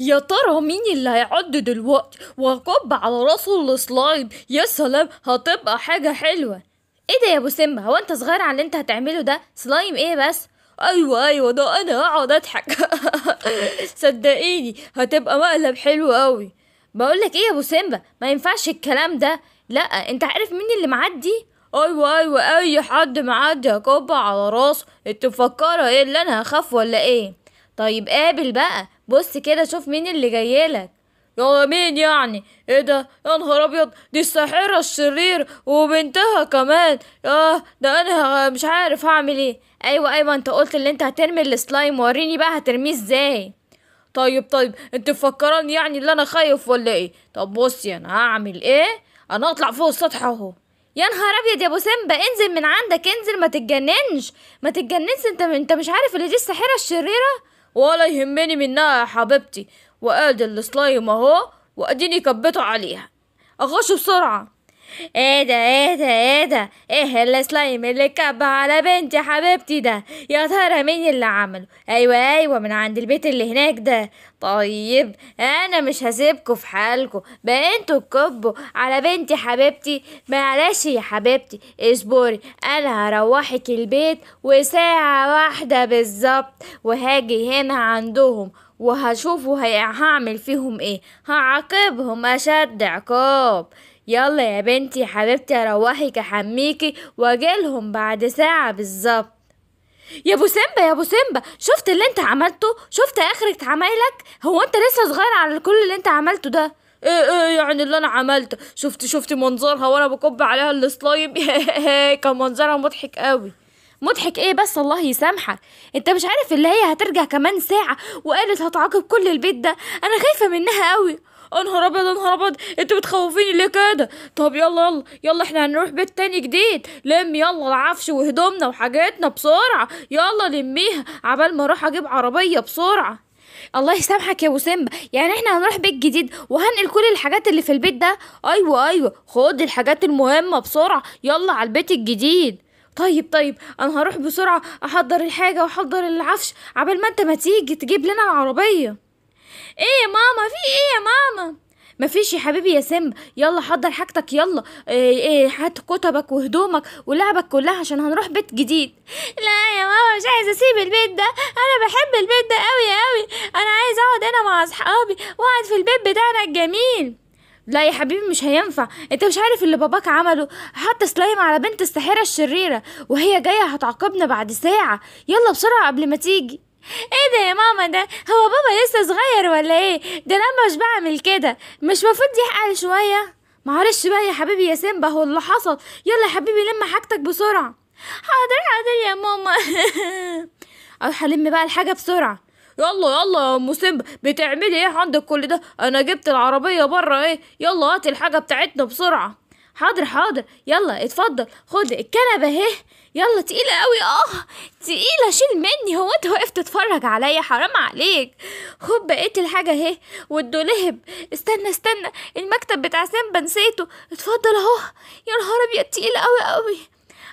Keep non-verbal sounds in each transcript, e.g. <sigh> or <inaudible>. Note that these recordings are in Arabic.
يا ترى مين اللي هيعد دلوقتي وهكب على راسه السلايم يا سلام هتبقى حاجة حلوة ايه ده يا ابو سيمبا هو انت صغير على اللي انت هتعمله ده سلايم ايه بس ايوه ايوه ده انا اقعد اضحك <laughs> صدقيني هتبقى مقلب حلو قوي بقولك ايه يا ابو سيمبا ما ينفعش الكلام ده لا انت عارف مين اللي معدي ايوه ايوه اي حد معدي هكب على راسه انت مفكره ايه اللي انا هخاف ولا ايه طيب قابل بقى بص كده شوف مين اللي جايلك يا مين يعني ايه ده يا نهار ابيض دي الساحرة الشرير وبنتها كمان ياه ده انا مش عارف هعمل ايه ايوه ايوه انت قلت اللي انت هترمي السلايم وريني بقى هترميه ازاي طيب طيب انت مفكراني يعني اللي انا خايف ولا ايه طب بصي انا هعمل ايه انا اطلع فوق السطح اهو يا نهار ابيض يا ابو سيمبا انزل من عندك انزل ما تتجننش ما تتجننش انت انت مش عارف اللي دي الساحره الشريره ولا يهمني منها يا حبيبتي وادي السلايم اهو واديني كبته عليها اخش بسرعه ايه ده ايه ده ايه ده ايه السلايم اللي كب على بنتي حبيبتي ده يا ترى مين اللي عمله ايوه ايوه من عند البيت اللي هناك ده طيب انا مش هسيبكوا في حالكوا بقى انتوا تكبوا على بنتي حبيبتي معلش يا حبيبتي اصبري انا هروحك البيت وساعة واحدة بالظبط وهاجي هنا عندهم وهشوفوا هعمل فيهم ايه هعاقبهم اشد عقاب يلا يا بنتي حبيبتي اروحك احميكي واجيلهم بعد ساعة بالظبط يا ابو سيمبا يا ابو سيمبا شفت اللي انت عملته شفت اخرك عمايلك هو انت لسه صغير على كل اللي انت عملته ده ايه ايه يعني اللي انا عملته شفت شفت منظرها وانا بكب عليها السلايم <laughs> كان منظرها مضحك قوي مضحك ايه بس الله يسامحك انت مش عارف اللي هي هترجع كمان ساعة وقالت هتعاقب كل البيت ده انا خايفة منها قوي يا نهار ابيض يا نهار ابيض انتوا بتخوفيني ليه كده طب يلا يلا يلا احنا هنروح بيت تاني جديد لم يلا العفش وهدومنا وحاجاتنا بسرعه يلا لميها عبال ما اروح اجيب عربيه بسرعه الله يسامحك يا ابو سيمبا يعني احنا هنروح بيت جديد وهنقل كل الحاجات اللي في البيت ده ايوه ايوه خد الحاجات المهمه بسرعه يلا على البيت الجديد طيب طيب انا هروح بسرعه احضر الحاجه واحضر العفش عبال ما انت ما تيجي تجيب لنا العربيه ايه يا ماما في ايه يا ماما مفيش يا حبيبي يا سيمبا يلا حضر حاجتك يلا ايه ايه هات كتبك وهدومك ولعبك كلها عشان هنروح بيت جديد لا يا ماما مش عايزه اسيب البيت ده انا بحب البيت ده قوي قوي انا عايز اقعد هنا مع اصحابي واقعد في البيت بتاعنا الجميل لا يا حبيبي مش هينفع انت مش عارف اللي باباك عمله حط سلايم على بنت الساحره الشريره وهي جايه هتعاقبنا بعد ساعه يلا بسرعه قبل ما تيجي ايه ده يا ماما ده هو بابا لسه صغير ولا ايه ده انا مش بعمل كده مش مفروض يحقل شويه معلش بقى يا حبيبي يا سيمبا هو اللي حصل يلا يا حبيبي لم حاجتك بسرعه حاضر حاضر يا ماما <laughs> اروح الم بقى الحاجه بسرعه يلا يلا يا ام سيمبا بتعملي ايه عندك كل ده انا جبت العربيه بره ايه يلا هاتي الحاجه بتاعتنا بسرعه حاضر حاضر يلا اتفضل خد الكنبه اهي يلا تقيله قوي اه تقيلة شيل مني هو انت واقف تتفرج عليا حرام عليك خد بقيت الحاجة اهي والدولهب استنى استنى المكتب بتاع سامبا نسيته اتفضل اهو يا نهار ابيض تقيل قوي قوي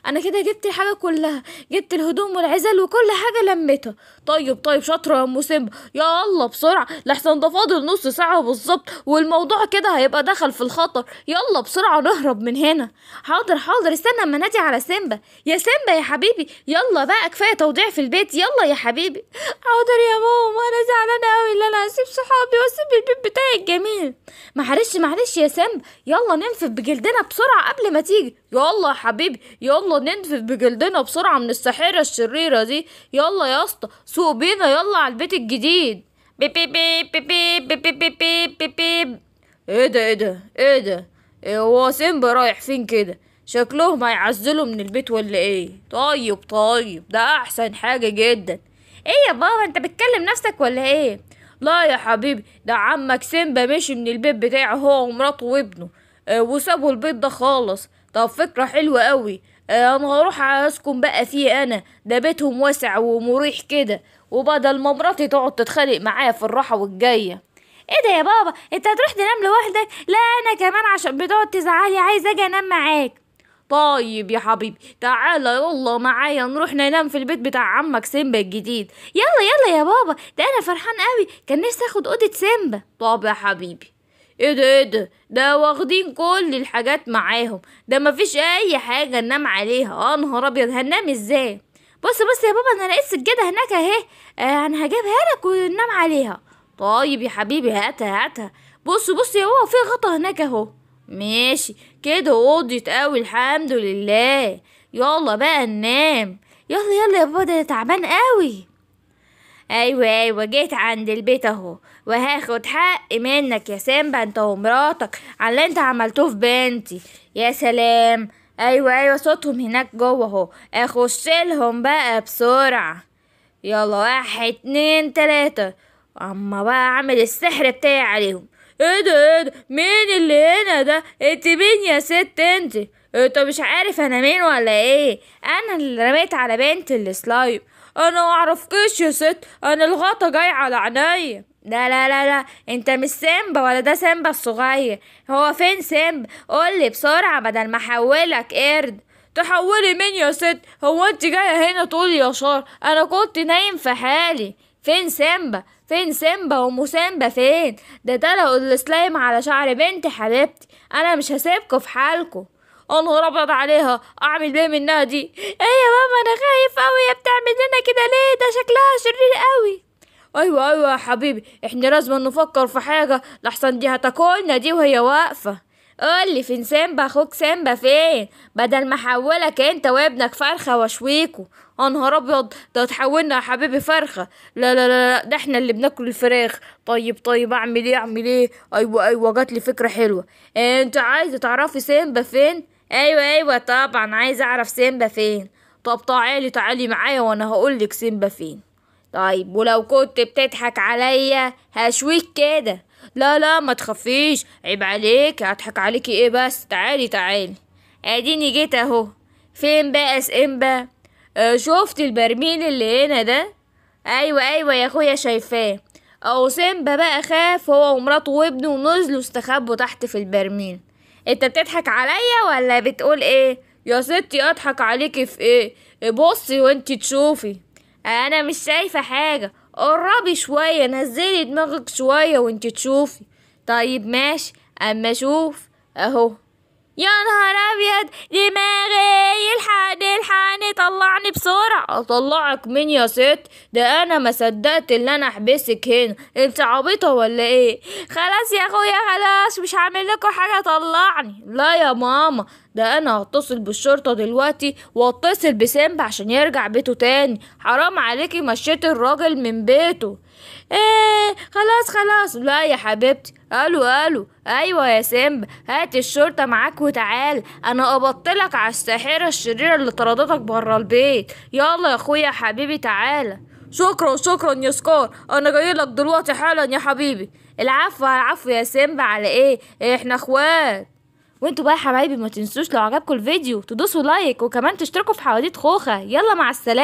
انا كده جبت الحاجه كلها جبت الهدوم والعزل وكل حاجه لميتها طيب طيب شاطره يا ام سيمبا يا الله بسرعه لحسن ده فاضل نص ساعه بالظبط والموضوع كده هيبقى دخل في الخطر يلا بسرعه نهرب من هنا حاضر حاضر استنى اما نادي على سيمبا يا سيمبا يا حبيبي يلا بقى كفايه توضيع في البيت يلا يا حبيبي حاضر يا ماما انا زعلانه قوي ان انا هسيب صحابي واسيب البيت بتاعي الجميل معلش معلش يا سيمبا يلا ننفذ بجلدنا بسرعه قبل ما تيجي يلا يا حبيبي يلا ننفذ بجلدنا بسرعة من الساحرة الشريرة دي يلا يا اسطى سوق بينا يلا على البيت الجديد بيب بيب بيب بيب بيب بيب بيب بي بي ايه ده ايه ده ايه ده إيه هو سيمبا رايح فين كده شكلهم هيعزلوا من البيت ولا ايه طيب طيب ده احسن حاجة جدا ايه يا بابا انت بتكلم نفسك ولا ايه لا يا حبيبي ده عمك سيمبا مشي من البيت بتاعه هو ومراته وابنه وسابوا البيت ده خالص طب فكرة حلوة قوي آه، انا هروح اسكن بقى فيه انا ده بيتهم واسع ومريح كده وبدل ما مراتي تقعد تتخانق معايا في الراحة والجاية ايه ده يا بابا انت هتروح تنام لوحدك لا انا كمان عشان بتقعد تزعلي عايز اجي انام معاك طيب يا حبيبي تعالى يلا معايا نروح ننام في البيت بتاع عمك سيمبا الجديد يلا يلا يا بابا ده انا فرحان قوي كان نفسي اخد اوضه سيمبا طب يا حبيبي ايه ده ايه ده ده واخدين كل الحاجات معاهم ده مفيش اي حاجة ننام عليها اه نهار ابيض هننام ازاي بص بص يا بابا انا لقيت سجادة هناك اهي آه انا هجيبها لك وننام عليها طيب يا حبيبي هاتها هاتها بص بص يا بابا في غطا هناك اهو ماشي كده وضيت قوي الحمد لله يلا بقى ننام يلا يلا يا بابا ده تعبان قوي ايوه ايوه جيت عند البيت اهو وهاخد حقي منك يا سامبا انت ومراتك على اللي انت عملته في بنتي يا سلام ايوه ايوه صوتهم هناك جوه اهو اخشلهم بقى بسرعه يلا واحد اتنين تلاتة اما بقى اعمل السحر بتاعي عليهم ايه ده ايه ده مين اللي هنا ده انت مين يا ست انت انت مش عارف انا مين ولا ايه انا اللي رميت على بنت السلايم انا معرفكيش يا ست انا الغطا جاي على عينيا لا لا لا لا انت مش سيمبا ولا ده سيمبا الصغير هو فين سيمبا قولي بسرعة بدل ما احولك قرد تحولي مين يا ست هو انت جاية هنا تقولي شار انا كنت نايم في حالي فين سيمبا فين سيمبا ومو سيمبا فين ده تلقوا السلايم على شعر بنتي حبيبتي انا مش هسيبكوا في حالكوا انهار ابيض عليها اعمل ايه منها دي ايه يا ماما انا خايف قوي يا بتعمل لنا كده ليه ده شكلها شرير قوي ايوه ايوه يا حبيبي احنا لازم نفكر في حاجه لحسن دي هتاكلنا دي وهي واقفه قولي فين سيمبا اخوك سيمبا فين بدل ما احولك انت وابنك فرخه واشويكوا انهار ابيض ده تحولنا يا حبيبي فرخه لا لا لا ده احنا اللي بناكل الفراخ طيب طيب اعمل ايه اعمل ايه ايوه ايوه جاتلي فكره حلوه إيه، انت عايزه تعرفي سيمبا فين ايوه ايوه طبعا عايز اعرف سيمبا فين طب تعالي تعالي معايا وانا هقولك سيمبا فين طيب ولو كنت بتضحك عليا هشويك كده لا لا ما تخفيش عيب عليك هضحك عليكي ايه بس تعالي تعالي اديني جيت اهو فين بقى سيمبا آه شفت البرميل اللي هنا ده ايوه ايوه يا اخويا شايفاه او سيمبا بقى خاف هو ومراته وابنه ونزلوا استخبوا تحت في البرميل انت بتضحك عليا ولا بتقول ايه يا ستي اضحك عليكي في ايه, إيه، بصي وانت تشوفي انا مش شايفه حاجه قربي شويه نزلي دماغك شويه وانت تشوفي طيب ماشي اما اشوف اهو يا نهار ابيض دماغي اطلعك من يا ست ده انا ما صدقت ان انا احبسك هنا انت عبيطه ولا ايه خلاص يا اخويا خلاص مش هعمل لكم حاجه طلعني لا يا ماما ده انا هتصل بالشرطه دلوقتي واتصل بسامب عشان يرجع بيته تاني حرام عليكي مشيت الراجل من بيته ايه خلاص خلاص لا يا حبيبتي الو الو ايوه يا سامب هات الشرطه معاك وتعال انا ابطلك على الساحره الشريره اللي طردتك بره البيت يلا يا اخويا حبيبي تعالى شكرا شكرا يا سكار انا جاي لك دلوقتي حالا يا حبيبي العفو العفو يا سيمبا على إيه احنا اخوات وانتوا بقى يا حبايبي ما تنسوش لو عجبكم الفيديو تدوسوا لايك وكمان تشتركوا في حواديت خوخه يلا مع السلامه